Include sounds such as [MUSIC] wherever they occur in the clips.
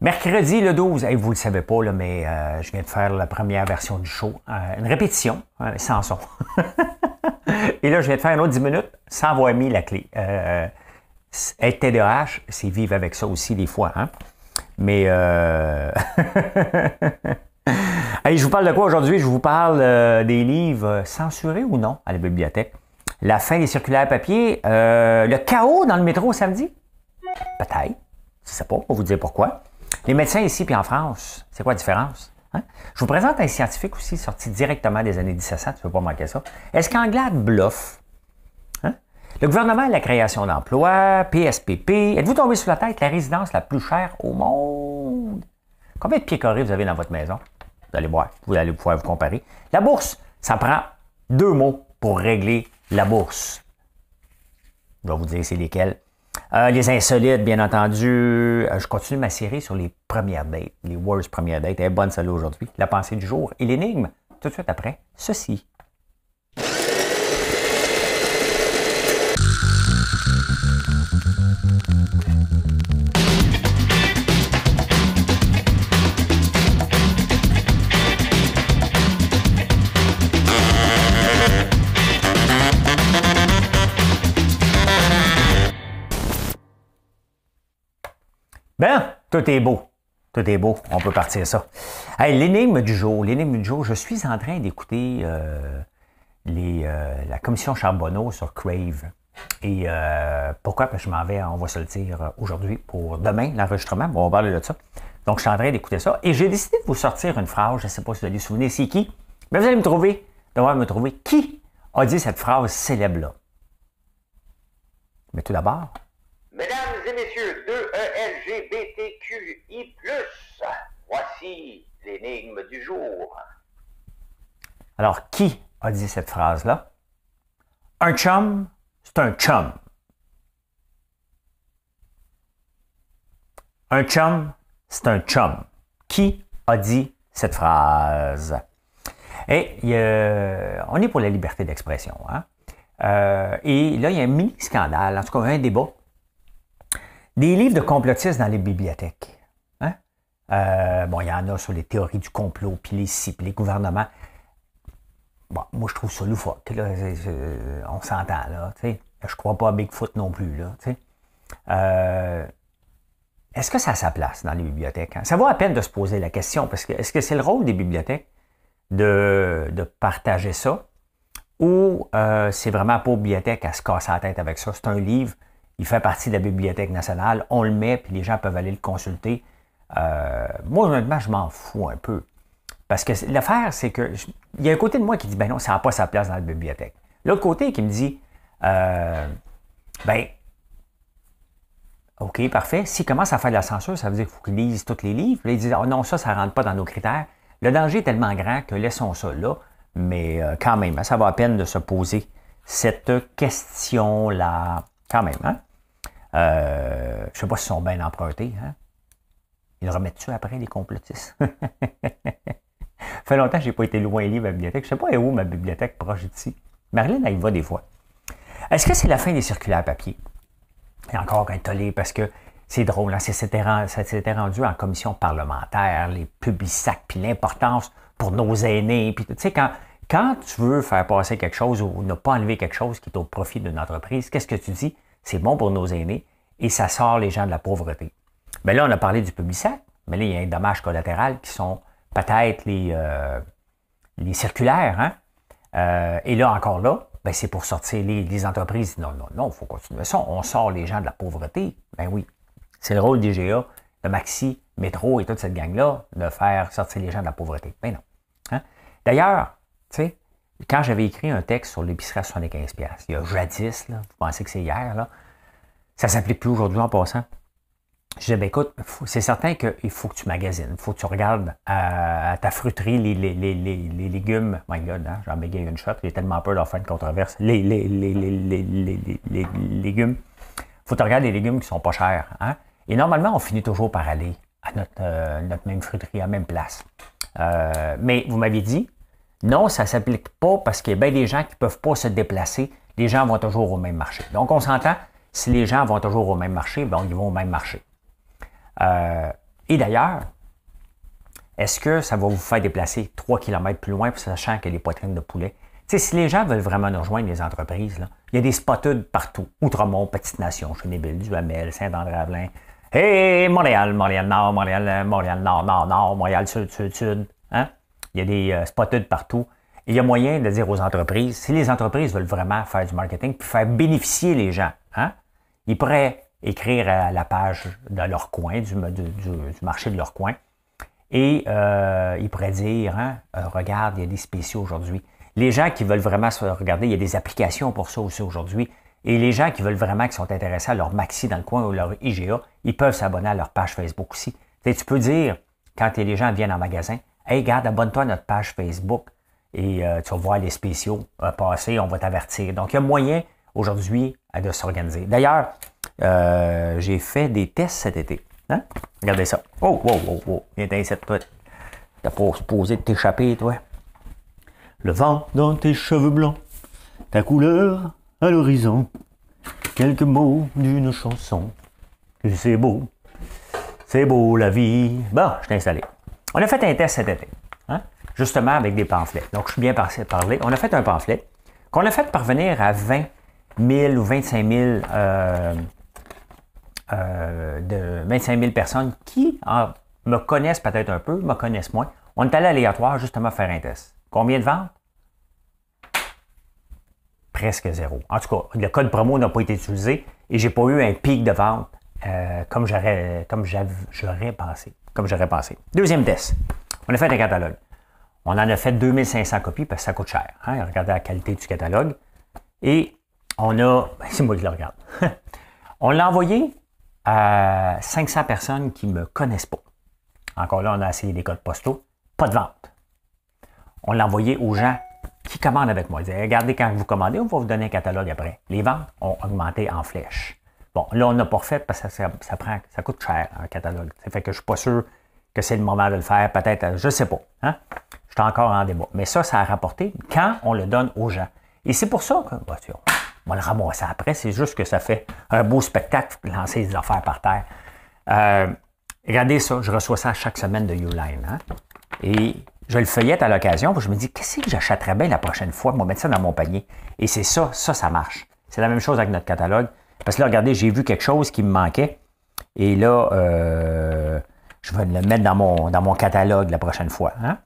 Mercredi le 12, vous vous le savez pas, mais euh, je viens de faire la première version du show. Euh, une répétition, hein, sans son. [LAUGHS] Et là, je viens de faire un autre 10 minutes sans avoir mis la clé. être euh, TDAH, c'est vivre avec ça aussi des fois. Hein? Mais... et [LAUGHS] je vous parle de quoi aujourd'hui? Je vous parle des livres censurés ou non à la bibliothèque. La fin des circulaires papier. le chaos dans le métro samedi? Peut-être. Je sais pas, on va vous dire pourquoi. Les médecins ici puis en France, c'est quoi la différence? Hein? Je vous présente un scientifique aussi sorti directement des années 1700, tu ne peux pas manquer ça. Est-ce qu'Anglade bluffe? Hein? Le gouvernement et la création d'emplois, PSPP, êtes-vous tombé sur la tête la résidence la plus chère au monde? Combien de pieds carrés vous avez dans votre maison? Vous allez voir, vous allez pouvoir vous comparer. La bourse, ça prend deux mots pour régler la bourse. Je vais vous dire c'est lesquels. Euh, les insolites, bien entendu. Euh, je continue ma série sur les premières dates, les worst premières dates. Et eh, bonne celle aujourd'hui. La pensée du jour et l'énigme, tout de suite après ceci. Ben, tout est beau. Tout est beau. On peut partir ça. Hey, l'énigme du jour. L'énigme du jour. Je suis en train d'écouter euh, euh, la commission Charbonneau sur Crave. Et euh, pourquoi? Parce que je m'en vais, on va se le dire aujourd'hui pour demain, l'enregistrement. Bon, on va parler de ça. Donc, je suis en train d'écouter ça. Et j'ai décidé de vous sortir une phrase. Je ne sais pas si vous allez vous souvenir, c'est qui? Mais ben, vous allez me trouver, devoir me trouver qui a dit cette phrase célèbre-là. Mais tout d'abord messieurs 2 ELGBTQI+, voici l'énigme du jour. Alors, qui a dit cette phrase-là? Un chum, c'est un chum. Un chum, c'est un chum. Qui a dit cette phrase? Et eh, on est pour la liberté d'expression. Hein? Euh, et là, il y a un mini-scandale, en tout cas un débat des livres de complotistes dans les bibliothèques. Hein? Euh, bon, il y en a sur les théories du complot, puis les cibles, les gouvernements. Bon, moi, je trouve ça loufoque. on s'entend, là. Je Je crois pas à Bigfoot non plus, là. Euh, est-ce que ça a sa place dans les bibliothèques? Hein? Ça vaut la peine de se poser la question, parce que est-ce que c'est le rôle des bibliothèques de, partager ça? Ou euh, c'est vraiment pour bibliothèque à se casser la tête avec ça? C'est un livre il fait partie de la Bibliothèque nationale. On le met, puis les gens peuvent aller le consulter. Euh, moi, honnêtement, je m'en fous un peu. Parce que l'affaire, c'est que il y a un côté de moi qui dit ben non, ça n'a pas sa place dans la bibliothèque. L'autre côté qui me dit euh, ben OK, parfait. S'il commence à faire de la censure, ça veut dire qu'il faut qu'il lise tous les livres. Là, il dit ah non, ça, ça ne rentre pas dans nos critères. Le danger est tellement grand que laissons ça là. Mais euh, quand même, hein, ça va à peine de se poser cette question-là. Quand même, hein? Euh, je ne sais pas s'ils sont bien empruntés. Hein? Ils remettent-tu après les complotistes? [LAUGHS] fait longtemps que je n'ai pas été loin lire ma bibliothèque. Je ne sais pas où ma bibliothèque proche d'ici. Marilyn, elle y va des fois. Est-ce que c'est la fin des circulaires à papier? Et encore un parce que c'est drôle, hein, ça s'était rendu en commission parlementaire, les publics puis l'importance pour nos aînés. Puis quand, quand tu veux faire passer quelque chose ou ne pas enlever quelque chose qui est au profit d'une entreprise, qu'est-ce que tu dis? c'est bon pour nos aînés et ça sort les gens de la pauvreté. Mais là, on a parlé du public mais là, il y a un dommage collatéral qui sont peut-être les, euh, les circulaires. Hein. Euh, et là, encore là, ben, c'est pour sortir les, entreprises. Non, non, non, il faut continuer ça. On sort les gens de la pauvreté. Ben oui, c'est le rôle des GA, de Maxi, Métro et toute cette gang-là, de faire sortir les gens de la pauvreté. mais ben non. Hein. D'ailleurs, tu sais, quand j'avais écrit un texte sur l'épicerie à 75$, il y a jadis, vous pensez que c'est hier, ça ne s'applique plus aujourd'hui en passant. Je disais, ben, écoute, c'est certain qu'il faut que tu magasines, il faut que tu regardes euh, à, ta fruiterie les, les, légumes. My God, hein, j'en une shot, j'ai tellement peur d'en faire une controverse. Les, légumes. Il faut que tu regardes les légumes qui sont pas chers. Hein. Et normalement, on finit toujours par aller à notre, euh, même fruiterie, à la même place. Euh, mais vous m'aviez dit, non, ça ne s'applique pas parce qu'il y a bien des gens qui ne peuvent pas se déplacer. Les gens vont toujours au même marché. Donc, on s'entend, si les gens vont toujours au même marché, ben, ils vont au même marché. Euh, et d'ailleurs, est-ce que ça va vous faire déplacer 3 km plus loin, sachant que des poitrines de poulet? si les gens veulent vraiment nous rejoindre les entreprises, là, il y a des spotudes partout. Outremont, Petite Nation, Chenéville, Duhamel, Saint-André-Avelin. hey, Montréal, Montréal-Nord, Montréal, Montréal-Nord, Nord, Nord, Montréal-Sud, Sud, Sud. Hein? il y a des euh, spotted » partout. il y a moyen de dire aux entreprises, si les entreprises veulent vraiment faire du marketing, puis faire bénéficier les gens, hein, ils pourraient écrire à la page de leur coin, du, du, marché de leur coin, et euh, ils pourraient dire, hein, euh, regarde, il y a des spéciaux aujourd'hui. Les gens qui veulent vraiment se regarder, il y a des applications pour ça aussi aujourd'hui. Et les gens qui veulent vraiment, qui sont intéressés à leur Maxi dans le coin ou leur IGA, ils peuvent s'abonner à leur page Facebook aussi. tu peux dire, quand les gens viennent en magasin, Hey, garde, abonne-toi à notre page Facebook et euh, tu vas voir les spéciaux euh, passer, on va t'avertir. Donc, il y a moyen aujourd'hui euh, de s'organiser. D'ailleurs, j'ai fait des tests cet été. Hein? Regardez ça. Oh, oh, oh, oh. Viens cette toi. T'as pas supposé t'échapper, toi. Le vent dans tes cheveux blancs, ta couleur à l'horizon, quelques mots d'une chanson. C'est beau. C'est beau, la vie. Bon, je t'ai installé. On a fait un test cet été, hein, justement avec des pamphlets. Donc, je suis bien passé parler. On a fait un pamphlet qu'on a fait parvenir à 20 000 ou 25 000, euh, euh, de personnes qui ah, me connaissent peut-être un peu, me connaissent moins. On est allé aléatoire justement faire un test. Combien de ventes? Presque zéro. En tout cas, le code promo n'a pas été utilisé et je n'ai pas eu un pic de vente euh, comme j'aurais comme j'aurais pensé. Comme j'aurais pensé. Deuxième test. On a fait un catalogue. On en a fait 2500 copies parce que ça coûte cher. Hein. Regardez la qualité du catalogue. Et on a, ben, c'est moi qui le regarde. [LAUGHS] on l'a envoyé à 500 personnes qui ne me connaissent pas. Encore là, on a essayé des codes postaux. Pas de vente. On l'a envoyé aux gens qui commandent avec moi. Ils disaient, regardez, quand vous commandez, on va vous donner un catalogue après. Les ventes ont augmenté en flèche. Bon, là, on n'a pas refait parce que ça, coûte cher, un catalogue. Ça fait que je ne suis pas sûr que c'est le moment de le faire. Peut-être, euh, je ne sais pas. Hein. Je suis encore en débat. Mais ça, ça a rapporté quand on le donne aux gens. Et c'est pour ça que, bah, on va le ramasser après. C'est juste que ça fait un beau spectacle, lancer des affaires par terre. Euh, regardez ça, je reçois ça chaque semaine de Uline. Hein. Et je le feuillette à l'occasion, je me dis, qu'est-ce que j'achèterais bien la prochaine fois? Moi, mettre ça dans mon panier. Et c'est ça, ça, ça marche. C'est la même chose avec notre catalogue. Parce que là, regardez, j'ai vu quelque chose qui me manquait. Et là, euh, je vais le mettre dans mon, dans mon catalogue la prochaine fois. Hein.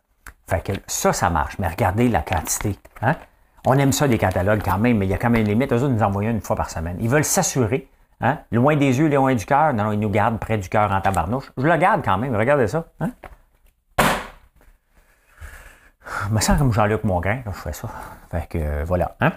que ça, ça marche. Mais regardez la quantité. Hein. On aime ça, des catalogues quand même, mais il y a quand même une limite. Eux nous envoient une fois par semaine. Ils veulent s'assurer. Hein? Loin des yeux, loin du cœur. Non, non, ils nous gardent près du cœur en tabarnouche. Je le garde quand même. Regardez ça. Hein? Je me sens comme Jean-Luc Mongrain quand je fais ça. Fait que euh, voilà. Hein.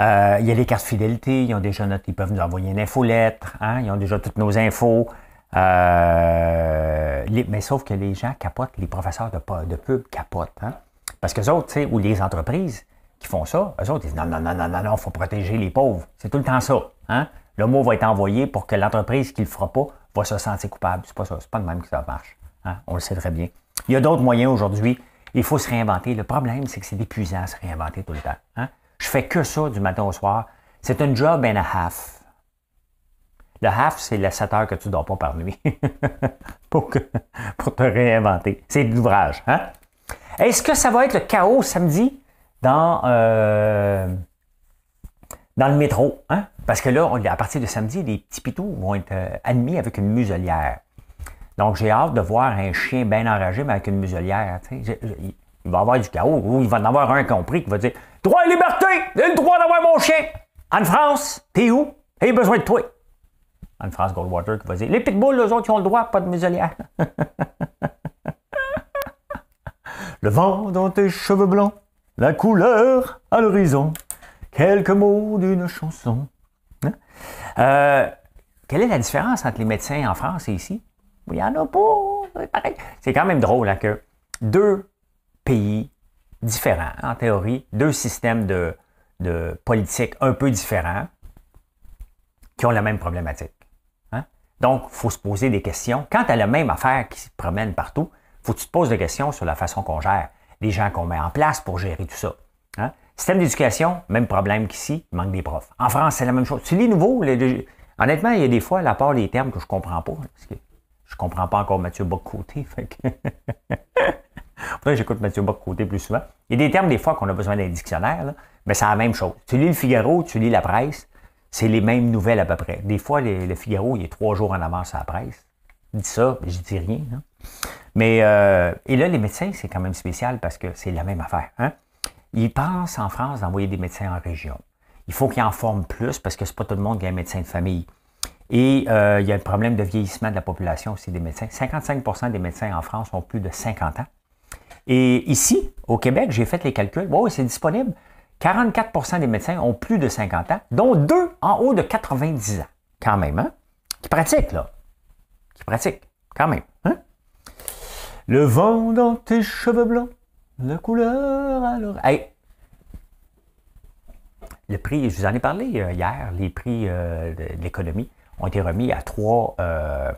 Euh, il y a les cartes fidélité, ils peuvent nous envoyer une infolettre, hein, ils ont déjà toutes nos infos. Euh, mais sauf que les gens capotent, les professeurs de, pub capotent. Hein. parce que tu autres, ou les entreprises qui font ça, eux disent non, non, non, non, non, il faut protéger les pauvres. C'est tout le temps ça. Hein. Le mot va être envoyé pour que l'entreprise qui ne le fera pas va se sentir coupable. C'est pas ça, c'est pas de même que ça marche. Hein. On le sait très bien. Il y a d'autres moyens aujourd'hui. Il faut se réinventer. Le problème, c'est que c'est épuisant se réinventer tout le temps. Je fais que ça du matin au soir. C'est un job and a half. Le half, c'est les 7 heures que tu ne dors pas par nuit [LAUGHS] pour, te réinventer. C'est de l'ouvrage. Hein? Est-ce que ça va être le chaos samedi dans, euh, dans le métro? Hein? Parce que là, à partir de samedi, les petits pitous vont être euh, admis avec une muselière. Donc, j'ai hâte de voir un chien bien enragé, mais avec une muselière. Il va y avoir du chaos, ou il va en avoir un compris qui va dire Droit et liberté! J'ai le droit d'avoir mon chien! «En france t'es où? J'ai besoin de toi! Anne-France Goldwater qui va dire Les pitbulls, eux autres, ils ont le droit, pas de muselière. [LAUGHS] le vent dans tes cheveux blancs, la couleur à l'horizon, quelques mots d'une chanson. Hein? Euh, quelle est la différence entre les médecins en France et ici? Il n'y en a pas. C'est quand même drôle hein, que deux pays différents, en théorie, deux systèmes de, de un peu différents qui ont la même problématique. Hein? Donc, il faut se poser des questions. Quand tu as la même affaire qui se promène partout, il faut que tu te poses des questions sur la façon qu'on gère, les gens qu'on met en place pour gérer tout ça. Hein? Système d'éducation, même problème qu'ici, manque des profs. En France, c'est la même chose. Tu lis nouveau, les, honnêtement, il y a des fois, à part des termes que je comprends pas, parce que je comprends pas encore Mathieu Bocoté. [LAUGHS] j'écoute Mathieu Bock plus souvent. Il y a des termes, des fois, qu'on a besoin d'un dictionnaire, mais c'est la même chose. Tu lis le Figaro, tu lis la presse, c'est les mêmes nouvelles à peu près. Des fois, le Figaro, il est trois jours en avance à la presse. Je dis ça, je dis rien. Mais, euh, et là, les médecins, c'est quand même spécial parce que c'est la même affaire. Hein? Ils pensent en France d'envoyer des médecins en région. Il faut qu'ils en forment plus parce que c'est pas tout le monde qui a un médecin de famille. Et euh, il y a le problème de vieillissement de la population aussi des médecins. 55 des médecins en France ont plus de 50 ans. Et ici, au Québec, j'ai fait les calculs. oui, c'est disponible. 44 des médecins ont plus de 50 ans, dont deux en haut de 90 ans, quand même, hein? Qui pratiquent, là. Qui pratiquent, quand même, hein? Le vent dans tes cheveux blancs, la couleur à l'oreille. Le prix, je vous en ai parlé euh, hier, les prix euh, de, l'économie ont été remis à trois, euh,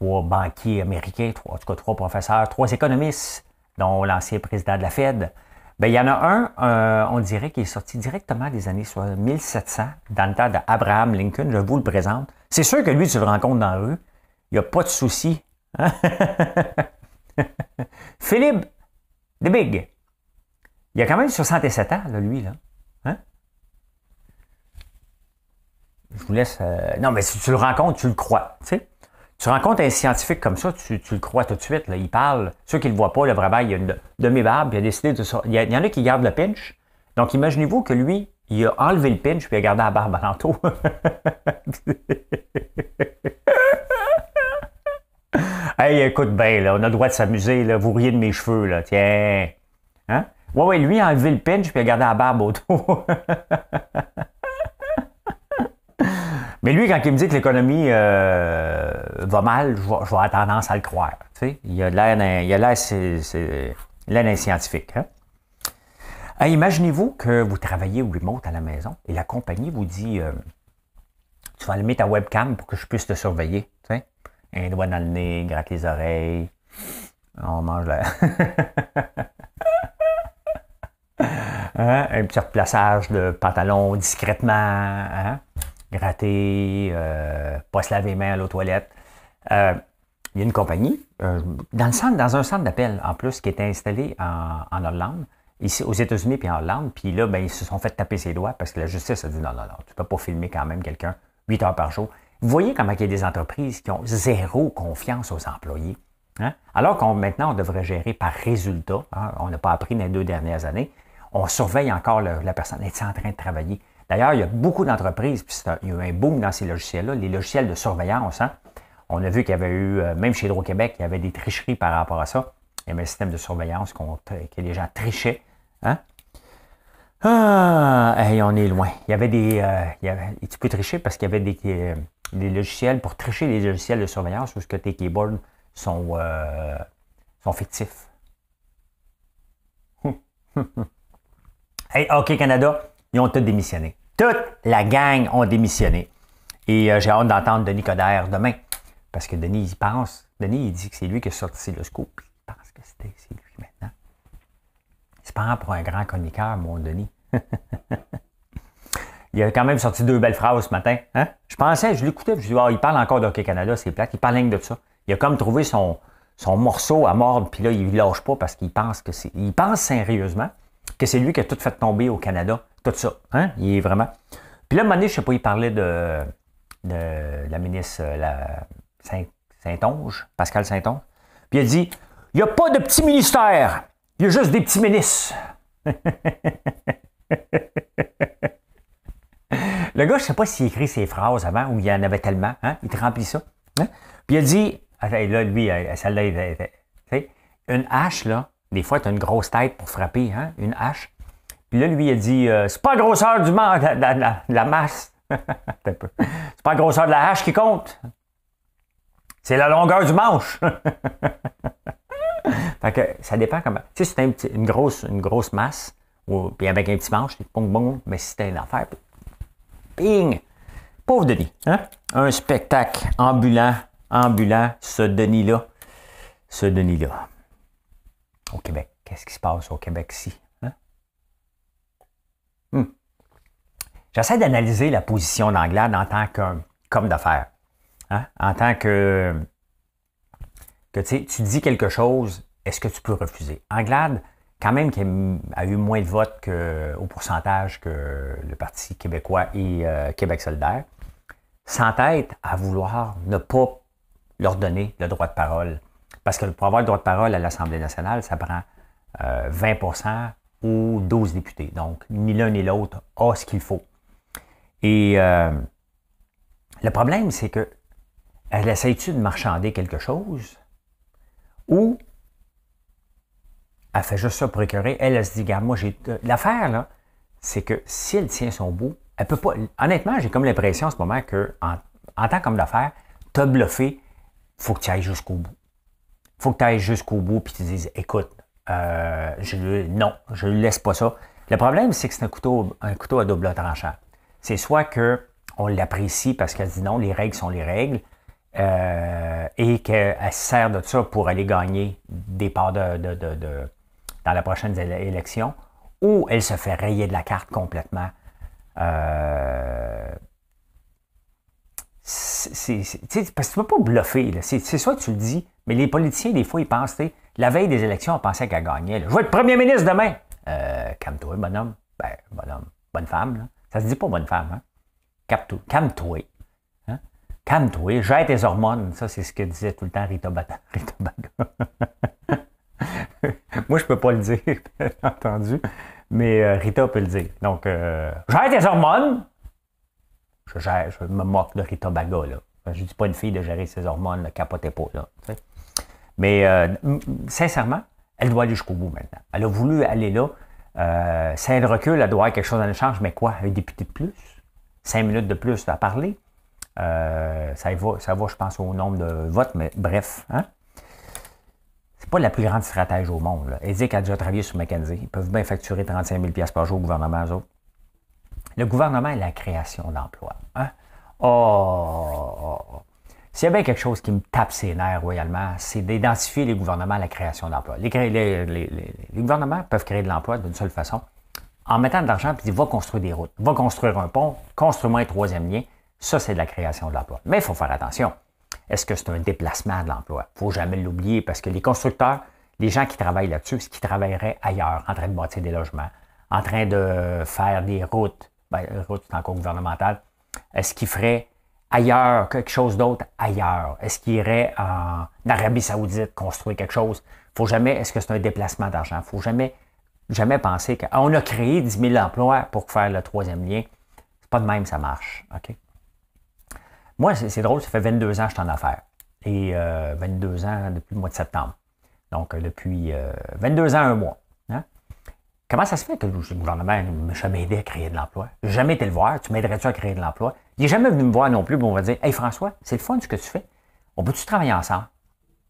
banquiers américains, en tout cas trois professeurs, trois économistes dont l'ancien président de la Fed. Bien, il y en a un, euh, on dirait, qu'il est sorti directement des années 1700, dans le temps d'Abraham Lincoln. Je vous le présente. C'est sûr que lui, tu le rencontres dans la rue. Il n'y a pas de souci. Hein? [LAUGHS] Philippe de Big. Il a quand même 67 ans, lui. Là. Hein? Je vous laisse. Euh, non, mais si tu le rencontres, tu le crois. Tu sais? Tu rencontres un scientifique comme ça, tu, le crois tout de suite. Là. Il parle. Ceux qui ne le voient pas, le vrai vraiment, il y a une demi-barbe, il a décidé de ça. Il y, en a qui gardent le pinch. Donc, imaginez-vous que lui, il a enlevé le pinch puis il a gardé la barbe à l'entour. [LAUGHS] hey, écoute bien, là, on a le droit de s'amuser. Là. Vous riez de mes cheveux, là. Tiens. Hein? Ouais, lui, a enlevé le pinch puis il a gardé la barbe dos. [LAUGHS] Mais lui, quand il me dit que l'économie euh, va mal, je vais, avoir tendance à le croire. Tu sais? Il a l'air d'un scientifique. Hein. Imaginez-vous que vous travaillez au remote à la maison et la compagnie vous dit euh, Tu vas allumer ta webcam pour que je puisse te surveiller. Un doigt dans le nez, gratte les oreilles. On mange la. [LAUGHS] Hein, un petit replaçage de pantalon discrètement. Hein? gratter, euh, pas se laver les mains à l'eau toilette. Euh, il y a une compagnie, euh, dans, un centre d'appel en plus, qui était installé en, Hollande, ici aux États-Unis puis en Hollande. Puis là, ben, ils se sont fait taper ses doigts parce que la justice a dit non, non, non, tu ne peux pas filmer quand même quelqu'un huit heures par jour. Vous voyez comment il y a des entreprises qui ont zéro confiance aux employés. Hein? Alors qu'on maintenant, on devrait gérer par résultat. Hein? On n'a pas appris dans les deux dernières années. On surveille encore la personne. Elle est en train de travailler? D'ailleurs, il y a beaucoup d'entreprises, puis il y a eu un boom dans ces logiciels-là, les logiciels de surveillance. Hein? On a vu qu'il y avait eu, euh, même chez Hydro-Québec, il y avait des tricheries par rapport à ça. Il y avait un système de surveillance qu'on, que les gens trichaient. Hein. Ah, on est loin. Il y avait des. Euh, il y tu peux tricher parce qu'il y avait euh, des, logiciels pour tricher les logiciels de surveillance où que tes keyboards sont, sont fictifs. Hum, hum, hum. hey, OK Canada, ils ont tous démissionné. Toute la gang ont démissionné. Et euh, j'ai hâte d'entendre Denis Coderre demain. Parce que Denis, il pense. Denis, il dit que c'est lui qui a sorti le scoop. Il pense que c'était, c'est lui maintenant. C'est pas pour un grand chroniqueur, mon Denis. [LAUGHS] il a quand même sorti deux belles phrases ce matin. Hein? Je pensais, je l'écoutais, je dis, ah, il parle encore de Hockey Canada, c'est plate. Il parle rien de ça. Il a comme trouvé son, son morceau à mordre, puis là, il lâche pas parce qu'il pense que c'est. Il pense sérieusement que c'est lui qui a tout fait tomber au Canada tout ça. Hein? Il est vraiment. Puis là, à un moment donné, je sais pas, il parlait de, la ministre euh, la Saint-Onge, Pascal Saint-Onge. Puis il dit il n'y a pas de petits ministère, il y a juste des petits ministres. [LAUGHS] Le gars, je ne sais pas s'il écrit ses phrases avant ou il y en avait tellement. Hein? Il te remplit ça. Hein? Puis il dit, là, lui, euh, celle-là, euh, une hache, là, des fois, tu as une grosse tête pour frapper. Hein? Une hache. Puis là, lui, il a dit euh, C'est pas la grosseur du manche, la, la, masse. [LAUGHS] C'est pas la grosseur de la hache qui compte. C'est la longueur du manche. [LAUGHS] fait que ça dépend comme. Tu sais, c'est une grosse, une grosse masse, ou, puis avec un petit manche, c'est bon, mais si c'était une affaire, ping! Pauvre Denis. Hein? Un spectacle ambulant, ambulant, ce Denis-là. Ce Denis-là. Au Québec. Qu'est-ce qui se passe au Québec ci J'essaie d'analyser la position d'Anglade en tant comme d'affaires. Hein? En tant que, que tu dis quelque chose, est-ce que tu peux refuser? Anglade, quand même, qui a eu moins de votes que, au pourcentage que le Parti québécois et euh, Québec solidaire, s'entête à vouloir ne pas leur donner le droit de parole. Parce que pour avoir le droit de parole à l'Assemblée nationale, ça prend 20 euh, ou 12 députés. Donc, ni l'un ni l'autre a ce qu'il faut. Et euh, le problème, c'est que elle essaie-tu de marchander quelque chose ou elle fait juste ça pour Elle, elle se dit, gars, moi, j'ai. L'affaire, là, c'est que si elle tient son bout, elle peut pas. Honnêtement, j'ai comme l'impression en ce moment que, en, tant qu'homme d'affaires, as bluffé, faut que tu ailles jusqu'au bout. faut que tu ailles jusqu'au bout puis tu dises, écoute, euh, je, non, je ne laisse pas ça. Le problème, c'est que c'est un couteau, un couteau à double tranchant c'est soit que on l'apprécie parce qu'elle dit non, les règles sont les règles, euh, et qu'elle se sert de ça pour aller gagner des parts de, dans la prochaine élection, ou elle se fait rayer de la carte complètement. Euh, c'est, parce que tu peux pas bluffer. C'est, soit tu le dis, mais les politiciens, des fois, ils pensent, la veille des élections, on pensait qu'elle gagnait. Je vais être premier ministre demain. Euh, calme-toi, bonhomme. Ben, bonhomme, bonne femme. Ça se dit pas bonne femme, hein? Calme-toi. Hein? toi Jette tes hormones. Ça, c'est ce que disait tout le temps Rita, [LAUGHS] [LAUGHS] Moi, je peux pas le dire, [LAUGHS] bien entendu, mais euh, Rita peut le dire. Donc, euh, gère tes hormones. Je, me moque de Rita Baga, là. Je ne dis pas une fille de gérer ses hormones, capotez pas, là. Mais euh, sincèrement, elle doit aller jusqu'au bout maintenant. Elle a voulu aller là. C'est euh, un recul, elle doit avoir quelque chose en échange, mais quoi? Un député de plus? Cinq minutes de plus à parler? Euh, ça, va, ça je pense, au nombre de votes, mais bref. Hein? C'est pas la plus grande stratège au monde. dit a déjà travaillé sur McKenzie. Ils peuvent bien facturer 35 000 par jour au gouvernement, eux Le gouvernement est la création d'emplois. Hein? oh, oh, oh, oh. S'il y a bien quelque chose qui me tape ses nerfs royalement, c'est d'identifier les gouvernements à la création d'emplois. Les, gouvernements peuvent créer de l'emploi d'une seule façon, en mettant de l'argent puis dire va construire des routes, va construire un pont, construis-moi un troisième lien. Ça, c'est de la création de l'emploi. Mais il faut faire attention. Est-ce que c'est un déplacement de l'emploi? Il ne faut jamais l'oublier parce que les constructeurs, les gens qui travaillent là-dessus, ce qui travailleraient ailleurs, en train de bâtir des logements, en train de faire des routes, ben, routes, c'est encore gouvernemental, ce qu'ils feraient ailleurs, quelque chose d'autre ailleurs? Est-ce qu'il irait en Arabie Saoudite construire quelque chose? Faut jamais, est-ce que c'est un déplacement d'argent? Faut jamais, jamais penser qu'on ah, a créé 10 000 emplois pour faire le troisième lien. C'est pas de même, ça marche. OK? Moi, c'est drôle, ça fait 22 ans que je suis en affaires. Et 22 euh, ans depuis le mois de septembre. Donc, euh, depuis 22 euh, ans, un mois. Comment ça se fait que le gouvernement ne m'a jamais aidé à créer de l'emploi? jamais été le voir. Tu m'aiderais-tu à créer de l'emploi? Il n'est jamais venu me voir non plus on va dire Hey François, c'est le fun ce que tu fais. On peut-tu travailler ensemble?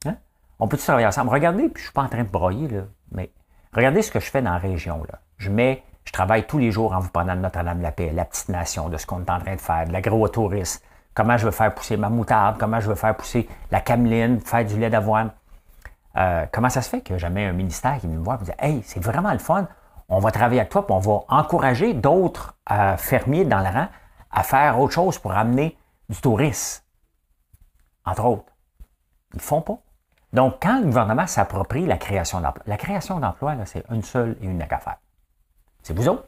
Hein? On peut-tu travailler ensemble? Regardez, puis je ne suis pas en train de broyer, là, mais regardez ce que je fais dans la région. Là. Je mets, je travaille tous les jours en vous parlant de Notre-Dame-la-Paix, la petite nation, de ce qu'on est en train de faire, de l'agro-tourisme, comment je veux faire pousser ma moutarde, comment je veux faire pousser la cameline, faire du lait d'avoine. Euh, comment ça se fait que jamais un ministère qui me voir et me dit Hey, c'est vraiment le fun, on va travailler avec toi, puis on va encourager d'autres euh, fermiers dans le rang à faire autre chose pour amener du tourisme, entre autres. Ils ne font pas. Donc, quand le gouvernement s'approprie la création d'emplois, la création d'emplois, c'est une seule et unique affaire. C'est vous autres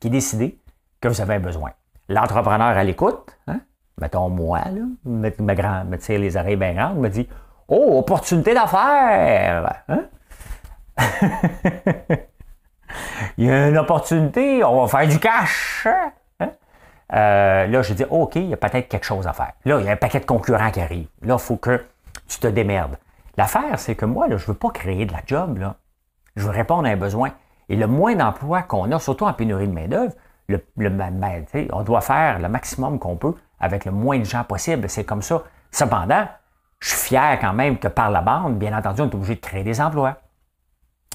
qui décidez que vous avez un besoin. L'entrepreneur à l'écoute, hein, mettons moi, là, me, tire les oreilles bien grandes, me dit Oh, opportunité d'affaires! Hein? [LAUGHS] [LAUGHS] il y a une opportunité, on va faire du cash. Hein? Hein? Euh, là, je dis, OK, il y a peut-être quelque chose à faire. Là, il y a un paquet de concurrents qui arrivent. Là, il faut que tu te démerdes. L'affaire, c'est que moi, je ne veux pas créer de la job. Là. Je veux répondre à un besoin. Et le moins d'emplois qu'on a, surtout en pénurie de main-d'œuvre, le, ben, ben, on doit faire le maximum qu'on peut avec le moins de gens possible. C'est comme ça. Cependant, je suis fier quand même que par la bande, bien entendu, on est obligé de créer des emplois.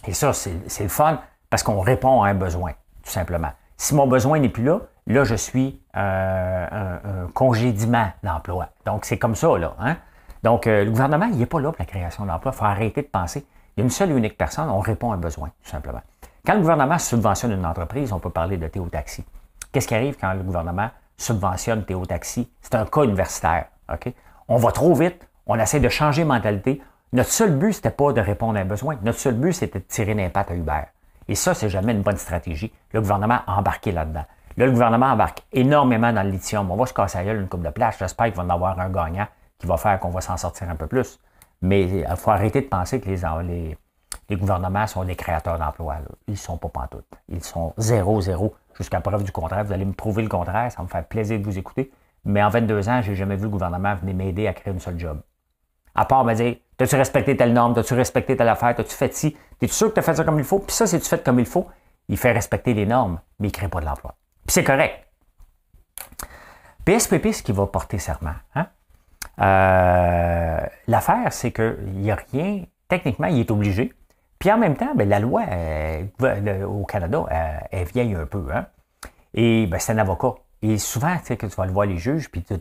Et ça, c'est le fun parce qu'on répond à un besoin, tout simplement. Si mon besoin n'est plus là, là, je suis euh, un, un, congédiement d'emploi. Donc, c'est comme ça, là. Hein. Donc, euh, le gouvernement, il n'est pas là pour la création d'emploi. Il faut arrêter de penser. Il y a une seule et unique personne, on répond à un besoin, tout simplement. Quand le gouvernement subventionne une entreprise, on peut parler de Taxi. Qu'est-ce qui arrive quand le gouvernement subventionne Taxi C'est un cas universitaire. OK? On va trop vite, on essaie de changer mentalité. Notre seul but, n'était pas de répondre à un besoin. Notre seul but, c'était de tirer l'impact à Uber. Et ça, c'est jamais une bonne stratégie. Le gouvernement a embarqué là-dedans. Là, le gouvernement embarque énormément dans le lithium. On va se casser à gueule une coupe de plage. J'espère qu'il va en avoir un gagnant qui va faire qu'on va s'en sortir un peu plus. Mais il euh, faut arrêter de penser que les, gouvernements sont des créateurs d'emplois. Ils ne sont pas pantoute. Ils sont zéro, zéro. Jusqu'à preuve du contraire, vous allez me prouver le contraire. Ça me faire plaisir de vous écouter. Mais en 22 ans, je n'ai jamais vu le gouvernement venir m'aider à créer une seule job. À part me dire, T'as-tu respecté telle norme? T'as-tu respecté telle affaire? T'as-tu fait ci? T'es-tu sûr que t'as fait ça comme il faut? Puis ça, si tu fais comme il faut, il fait respecter les normes, mais il ne crée pas de l'emploi. Puis c'est correct. PSPP, ce qui va porter serment. Hein? Euh, l'affaire, c'est qu'il n'y a rien, techniquement, il est obligé. Puis en même temps, ben, la loi euh, au Canada, euh, elle vieille un peu. Hein? Et ben, c'est un avocat. Et souvent, tu sais, que tu vas le voir les juges, puis tu,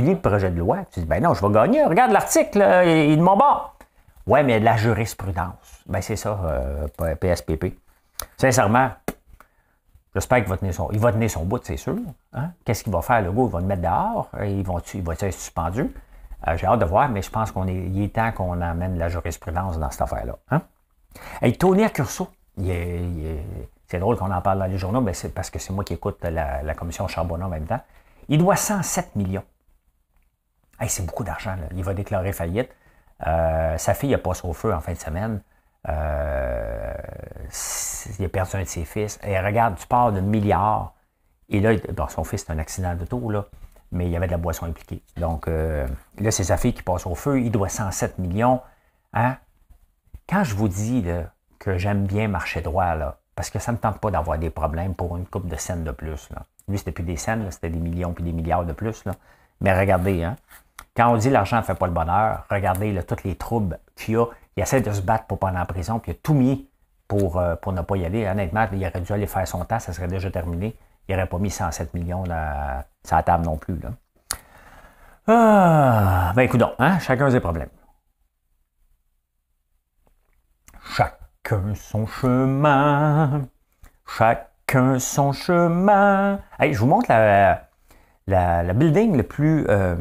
lis le projet de loi, tu dis, ben non, je vais gagner, regarde l'article, il est de mon bord. Ouais, mais de la jurisprudence. Ben c'est ça, PSPP. Euh, Sincèrement, j'espère qu'il va tenir son, il va tenir son bout, c'est sûr. Hein. Qu'est-ce qu'il va faire, le gars? Il va le mettre dehors, il va, être suspendu. Euh, j'ai hâte de voir, mais je pense qu'il est, temps qu'on emmène la jurisprudence dans cette affaire-là. Hein? Hey, Tony Accurso, il il est c'est drôle qu'on en parle dans les journaux, mais c'est parce que c'est moi qui écoute la, commission Charbonneau en même temps. Il doit 107 millions. c'est beaucoup d'argent. Il va déclarer faillite. Euh, sa fille a passé au feu en fin de semaine. Euh, il a perdu un de ses fils. Et regarde, tu pars d'un milliard. Et là, son fils, c'est un accident de là, mais il y avait de la boisson impliquée. Donc, euh, là, c'est sa fille qui passe au feu. Il doit 107 millions. Hein? Quand je vous dis que j'aime bien marcher droit, là, parce que ça ne tente pas d'avoir des problèmes pour une coupe de scènes de plus. Lui, Lui, c'était plus des scènes, c'était des millions puis des milliards de plus. Mais regardez, hein, quand on dit l'argent ne fait pas le bonheur, regardez là, toutes les troubles qu'il y a. Il essaie de se battre pour pas aller en prison, puis il a tout mis pour, euh, ne pas y aller. Honnêtement, il aurait dû aller faire son temps, ça serait déjà terminé. Il n'aurait pas mis 107 millions sur la table non plus. Ah, ben écoute donc, hein, chacun ses problèmes. Chacun Chacun son chemin. Chacun son chemin. je vous montre la, building le plus. Euh,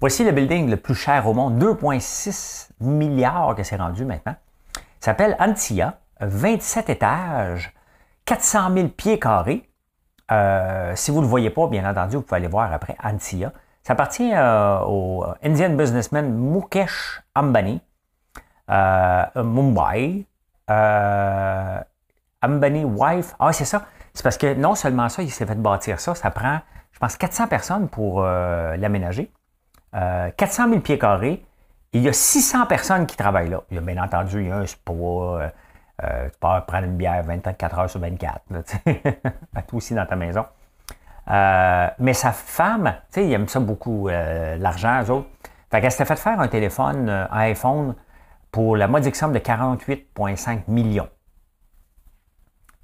voici le building le plus cher au monde, 2,6 milliards que c'est rendu maintenant. Ça s'appelle Antia, 27 étages, 400 000 pieds carrés. Euh, si vous ne le voyez pas, bien entendu, vous pouvez aller voir après Antia. Ça appartient euh, au Indian businessman Mukesh Ambani. Euh, Mumbai. Euh, Ambani Wife. Ah, c'est ça. C'est parce que non seulement ça, il s'est fait bâtir ça. Ça prend, je pense, 400 personnes pour euh, l'aménager. 400 000 pieds carrés. il y a 600 personnes qui travaillent là. bien entendu, il y a un sport, tu peux prendre une bière 24 heures sur 24, tu à [LAUGHS] aussi dans ta maison. mais sa femme, tu sais, il aime ça beaucoup, l'argent, eux Fait qu'elle s'était fait faire un téléphone, un iPhone, pour la modique somme de 48,5 millions.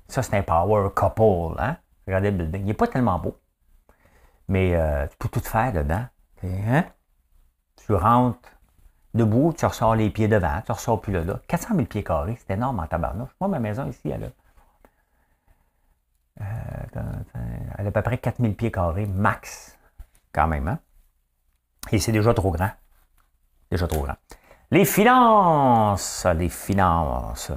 Ça, c'est un power couple, hein? Regardez le building. Il n'est pas tellement beau. Mais euh, tu peux tout faire dedans. Hein? Tu rentres debout, tu ressors les pieds devant, tu ressors plus là. 400 000 pieds carrés, c'est énorme en tabarnouche. Moi, ma maison ici, elle a, euh, elle a à peu près 4000 pieds carrés max, quand même. Hein? Et c'est déjà trop grand. Déjà trop grand. Les finances, les finances.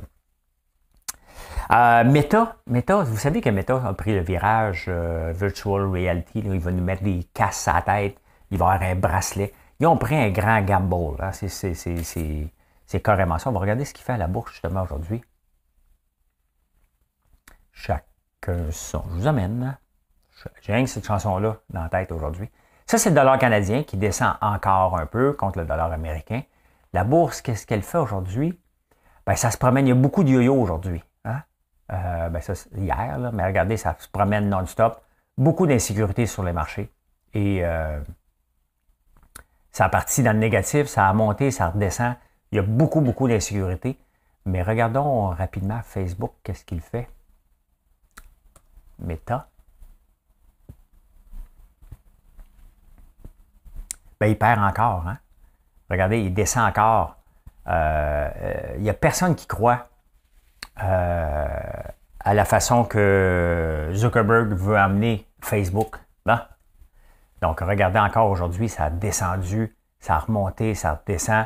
Euh, Meta, Meta, vous savez que Meta a pris le virage euh, virtual reality. il va nous mettre des casses à la tête. Il va avoir un bracelet. Ils ont pris un grand gamble. Hein. C'est carrément ça. On va regarder ce qu'il fait à la bourse justement aujourd'hui. Chacun son. Je vous amène. J'ai rien que cette chanson-là dans la tête aujourd'hui. Ça, c'est le dollar canadien qui descend encore un peu contre le dollar américain. La bourse, qu'est-ce qu'elle fait aujourd'hui? Ben, ça se promène. Il y a beaucoup de yo-yo aujourd'hui. Hein? Euh, ben, hier, mais regardez, ça se promène non-stop. Beaucoup d'insécurité sur les marchés. Et euh, ça a parti dans le négatif, ça a monté, ça redescend. Il y a beaucoup, beaucoup d'insécurité. Mais regardons rapidement Facebook, qu'est-ce qu'il fait? Meta. Ben, il perd encore. Hein? Regardez, il descend encore. Euh, euh, il n'y a personne qui croit euh, à la façon que Zuckerberg veut amener Facebook. Donc, regardez encore aujourd'hui, ça a descendu, ça a remonté, ça descend.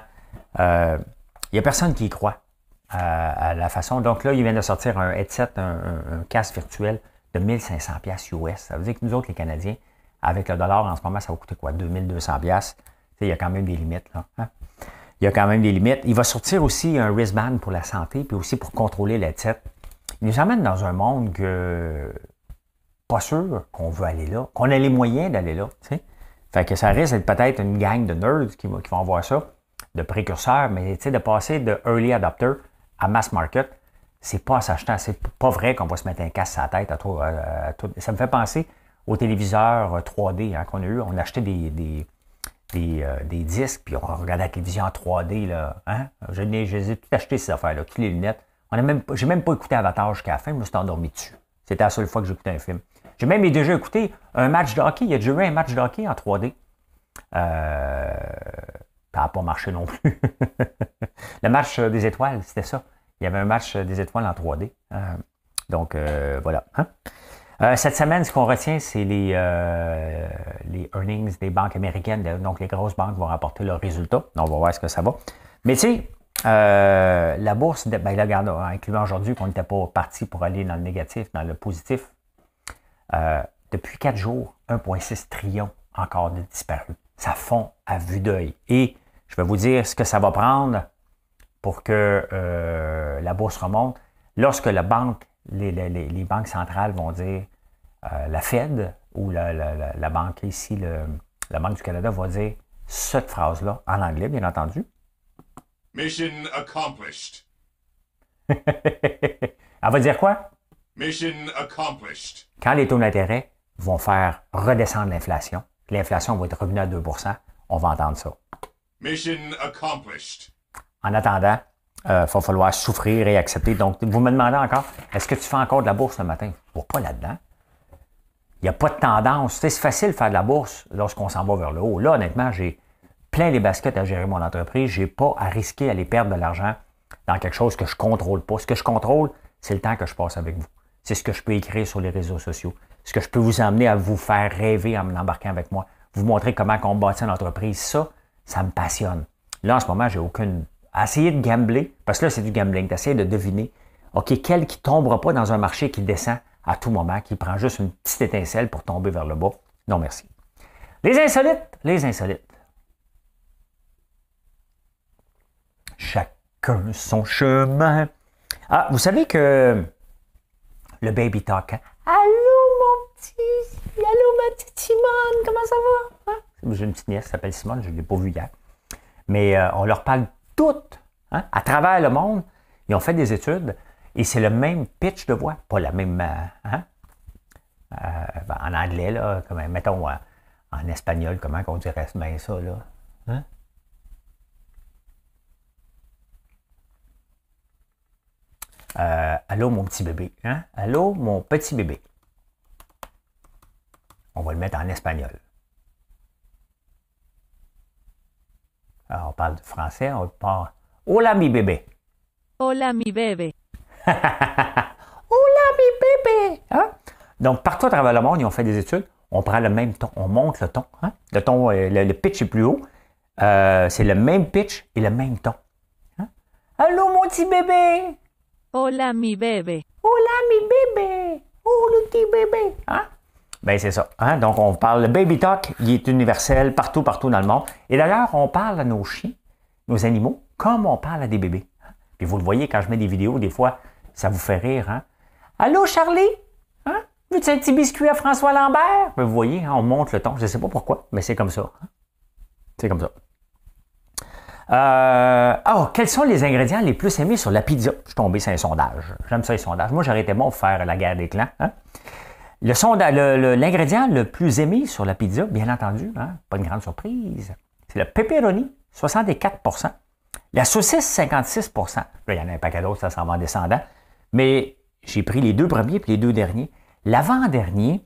Il y n'y a personne qui croit à, la façon. Donc là, il vient de sortir un headset, un, casque virtuel de 1500$ US. Ça veut dire que nous autres, les Canadiens, avec le dollar en ce moment, ça va coûter quoi? 2200$ il y a quand même des limites. Là, hein. Il y a quand même des limites. Il va sortir aussi un wristband pour la santé, puis aussi pour contrôler la tête. Il nous amène dans un monde que pas sûr qu'on veut aller là, qu'on a les moyens d'aller là. Fait que ça risque d'être peut-être une gang de nerds qui, qui vont voir ça, de précurseurs, mais de passer de early adopter à mass market, c'est pas s'achetant. C'est pas vrai qu'on va se mettre un casse à la tête à tout, Ça me fait penser au téléviseurs euh, 3D hein, qu'on a eu. On achetait des euh, des, disques, puis on regardait la télévision en 3D. Là, hein? je, les, ai tout acheté, ces affaires-là, toutes les lunettes. On a même, j'ai même pas écouté Avatar jusqu'à la fin, je me suis endormi dessus. C'était la seule fois que j'écoutais un film. J'ai même déjà écouté un match de hockey. Il y a déjà eu un match de hockey en 3D. Euh, ça n'a pas marché non plus. [LAUGHS] le match des étoiles, c'était ça. Il y avait un match des étoiles en 3D. Euh, donc, voilà. Hein? Euh, cette semaine, ce qu'on retient, c'est les, euh, les earnings des banques américaines. Donc, les grosses banques vont rapporter leurs résultats. On va voir ce que ça va. Mais tu sais, euh, la bourse, de, ben là, regarde, incluant aujourd'hui qu'on n'était pas parti pour aller dans le négatif, dans le positif, depuis quatre jours, 1,6 trillion encore de disparus. Ça fond à vue d'œil. Et je vais vous dire ce que ça va prendre pour que la bourse remonte. Lorsque la banque les, banques centrales vont dire, euh, la Fed ou la, banque ici, la Banque du Canada va dire cette phrase-là en anglais, bien entendu. Mission accomplished. [LAUGHS] Elle va dire quoi? Mission accomplished. Quand les taux d'intérêt vont faire redescendre l'inflation, l'inflation va être revenue à 2 on va entendre ça. Mission accomplished. En attendant, il euh, va falloir souffrir et accepter. Donc, vous me demandez encore, est-ce que tu fais encore de la bourse le matin? Je pas là-dedans. Il n'y a pas de tendance. C'est facile de faire de la bourse lorsqu'on s'en va vers le haut. Là, honnêtement, j'ai plein les baskets à gérer mon entreprise. Je n'ai pas à risquer à perdre de l'argent dans quelque chose que je ne contrôle pas. Ce que je contrôle, c'est le temps que je passe avec vous. C'est ce que je peux écrire sur les réseaux sociaux. Ce que je peux vous amener à vous faire rêver en embarquant avec moi. Vous montrer comment on bâtit une entreprise. Ça, ça me passionne. Là, en ce moment, j'ai aucune à essayer de gambler, parce que là, c'est du gambling, d'essayer de deviner, OK, quel qui tombera pas dans un marché qui descend à tout moment, qui prend juste une petite étincelle pour tomber vers le bas. Non, merci. Les insolites, les insolites. Chacun son chemin. Ah, vous savez que le baby talk, hein? Allô, mon petit, allô, ma petite Simone, comment ça va? Hein? J'ai une petite nièce qui s'appelle Simone, je ne l'ai pas vue hier. Mais euh, on leur parle toutes, hein, à travers le monde, ils ont fait des études et c'est le même pitch de voix, pas la même. Euh, hein, euh, ben, en anglais, là, mettons euh, en, espagnol, comment on dirait bien ça, là? Hein? allô, mon petit bébé. Allô, mon petit bébé. On va le mettre en espagnol. on parle français, on parle « Hola, mi bébé. Hola, mi bébé. [LAUGHS] Hola, mi bébé. Hein? Donc, partout à travers le monde, ils ont fait des études. On prend le même ton, on monte le ton. Hein? Le ton, euh, le, pitch est plus haut. Euh, c'est le même pitch et le même ton. Hein? Allô, mon petit bébé. Hola, mi bébé. Hola, mi bébé. Oh, le petit bébé. Ben c'est ça. Hein? Donc on parle, le baby talk, il est universel partout, partout dans le monde. Et d'ailleurs, on parle à nos chiens, nos animaux, comme on parle à des bébés. Hein? Puis vous le voyez quand je mets des vidéos, des fois, ça vous fait rire. Hein? Allô Charlie? Hein? Veux-tu un petit biscuit à François Lambert? Ben, vous voyez, hein, on monte le ton. Je ne sais pas pourquoi, mais c'est comme ça. C'est comme ça. Euh, oh, quels sont les ingrédients les plus aimés sur la pizza? Je suis tombé sur un sondage. J'aime ça, les sondages. Moi, j'aurais été bon pour faire la guerre des clans. Le, l'ingrédient le, plus aimé sur la pizza, bien entendu, hein, pas une grande surprise, c'est le pepperoni, 64 La saucisse, 56 Là, il y en a un paquet d'autres, ça s'en va en descendant. Mais j'ai pris les deux premiers puis les deux derniers. L'avant-dernier,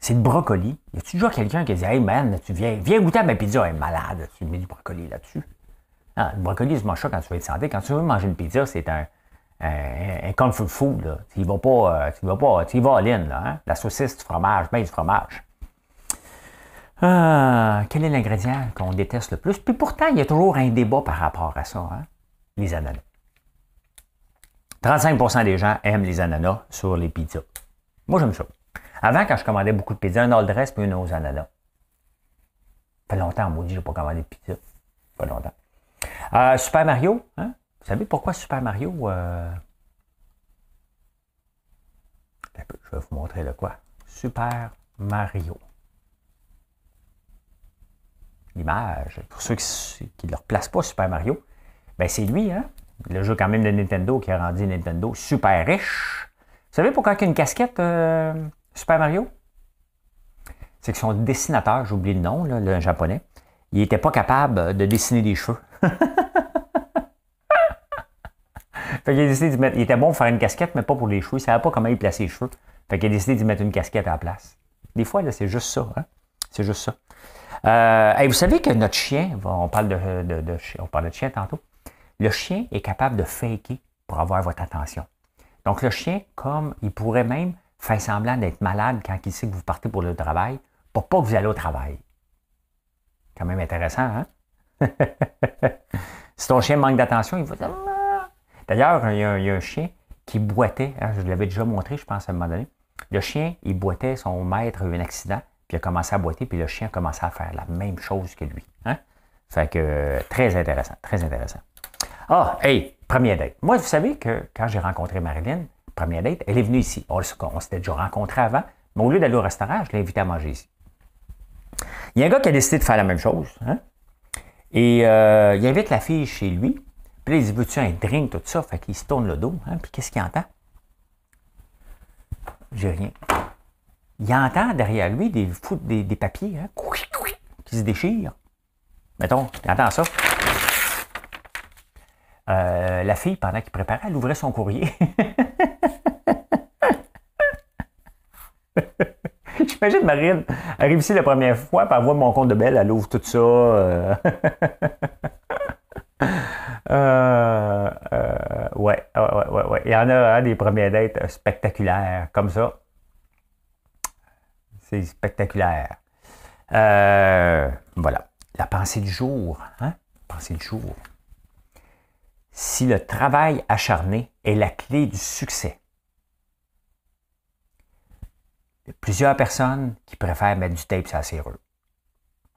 c'est le brocoli. Y a toujours quelqu'un qui dit Hey man, tu viens, viens goûter à ma pizza, elle est malade, tu mets du brocoli là-dessus. Ah, le brocoli, je mange ça quand tu vas être santé. Quand tu veux manger une pizza, c'est un, un, un fou, food. Là. Il va pas, il euh, va pas, il va à La saucisse, du fromage, ben du fromage. Ah, quel est l'ingrédient qu'on déteste le plus? Puis pourtant, il y a toujours un débat par rapport à ça. Hein? Les ananas. 35 des gens aiment les ananas sur les pizzas. Moi, j'aime ça. Avant, quand je commandais beaucoup de pizzas, un all dress puis une aux ananas. Ça fait longtemps, moi, je n'ai pas commandé de pizza. Ça longtemps. Euh, Super Mario, hein? Vous savez pourquoi Super Mario. Euh, je vais vous montrer le quoi. Super Mario. L'image. Pour ceux qui ne le replacent pas, Super Mario, ben c'est lui, hein. Le jeu quand même de Nintendo qui a rendu Nintendo super riche. Vous savez pourquoi il une casquette euh, Super Mario? C'est que son dessinateur, j'ai oublié le nom, le japonais, il n'était pas capable de dessiner des cheveux. [LAUGHS] Fait a décidé Il était bon pour faire une casquette, mais pas pour les cheveux. Il savait pas comment il plaçait les cheveux. Fait a décidé d'y mettre une casquette à la place. Des fois, là, c'est juste ça. Hein. C'est juste ça. Euh, vous savez que notre chien, on parle de, de, on parle de chien tantôt, le chien est capable de faker pour avoir votre attention. Donc, le chien, comme il pourrait même faire semblant d'être malade quand il sait que vous partez pour le travail, pour pas que vous allez au travail. Quand même intéressant, hein? [LAUGHS] si ton chien manque d'attention, il va dire D'ailleurs, il y, a, un chien qui boitait. Hein, je l'avais déjà montré, je pense, à un moment donné. Le chien, il boitait, son maître a eu un accident, puis il a commencé à boiter, puis le chien a commencé à faire la même chose que lui. Hein. Fait que, très intéressant, très intéressant. Ah, hey, première date. Moi, vous savez que quand j'ai rencontré Marilyn, première date, elle est venue ici. On, s'était déjà rencontrés avant, mais au lieu d'aller au restaurant, je l'ai invitée à manger ici. Il y a un gars qui a décidé de faire la même chose. Hein? Et euh, il invite la fille chez lui il veut tu un drink, tout ça Fait qu'il se tourne le dos. Hein, puis qu'est-ce qu'il entend J'ai rien. Il entend derrière lui des, papiers hein, qui se déchirent. Mettons, il entend ça. Euh, la fille, pendant qu'il préparait, elle ouvrait son courrier. [LAUGHS] J'imagine Marine arrive ici la première fois, puis elle voit mon compte de belle, elle ouvre tout ça. Euh. [LAUGHS] Euh, euh ouais, ouais, ouais, ouais, Il y en a hein, des premières dates euh, spectaculaires, comme ça. C'est spectaculaire. Euh, voilà. La pensée du jour. Hein? pensée du jour. Si le travail acharné est la clé du succès, il y a plusieurs personnes qui préfèrent mettre du tape sur la serrure.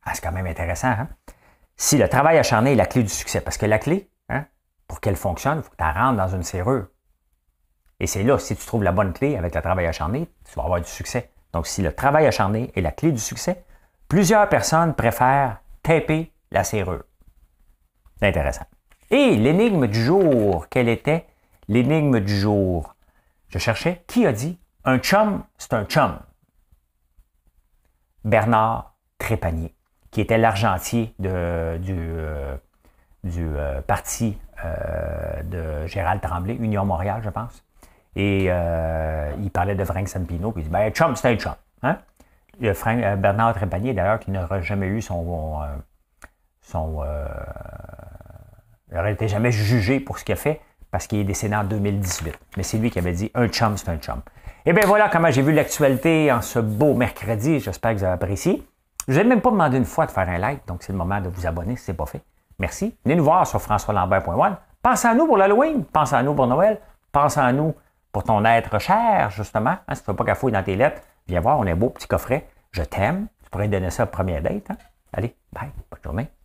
Ah, c'est quand même intéressant. Hein? Si le travail acharné est la clé du succès, parce que la clé, pour qu'elle fonctionne, il faut que tu rentres dans une serrure. Et c'est là, si tu trouves la bonne clé avec le travail acharné, tu vas avoir du succès. Donc, si le travail acharné est la clé du succès, plusieurs personnes préfèrent taper la serrure. C'est intéressant. Et l'énigme du jour, quelle était l'énigme du jour? Je cherchais qui a dit un chum, c'est un chum. Bernard Trépanier, qui était l'argentier du, euh, du euh, parti euh, de Gérald Tremblay, Union Montréal, je pense. Et euh, il parlait de Frank Sampino, puis il dit Ben, chum, c'est un chum. Hein? Euh, Bernard Trépanier, d'ailleurs, qui n'aurait jamais eu son. son n'aurait été jamais jugé pour ce qu'il a fait parce qu'il est décédé en 2018. Mais c'est lui qui avait dit un chum, c'est un chum. Et eh bien voilà comment j'ai vu l'actualité en ce beau mercredi. J'espère que vous avez apprécié. Je vous ai même pas demandé une fois de faire un like, donc c'est le moment de vous abonner si ce n'est pas fait. Merci. Venez nous voir sur françoislambert.one. Pense à nous pour l'Halloween. Pense à nous pour Noël. Pense à nous pour ton être cher, justement. Hein, si tu ne pas cafouiller dans tes lettres, viens voir, on a un beau petit coffret. Je t'aime. Tu pourrais donner ça à première date. Hein. Allez, bye. Bonne journée.